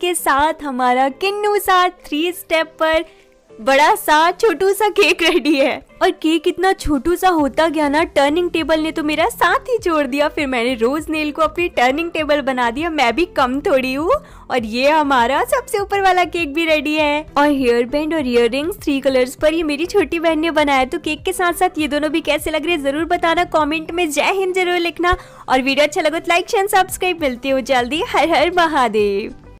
के साथ हमारा किन्नू सा थ्री स्टेप पर बड़ा सा छोटू सा केक रेडी है और केक इतना छोटू सा होता गया ना टर्निंग टेबल ने तो मेरा साथ ही छोड़ दिया फिर मैंने रोज नेल को अपनी टर्निंग टेबल बना दिया मैं भी कम थोड़ी हूँ और ये हमारा सबसे ऊपर वाला केक भी रेडी है और हेयर बैंड और इयर थ्री कलर्स पर ये मेरी छोटी बहन ने बनाया तो केक के साथ साथ ये दोनों भी कैसे लग रहे जरूर बताना कॉमेंट में जय हिंद जरूर लिखना और वीडियो अच्छा लगे तो लाइक शेयर सब्सक्राइब मिलती हूँ जल्दी हर हर महादेव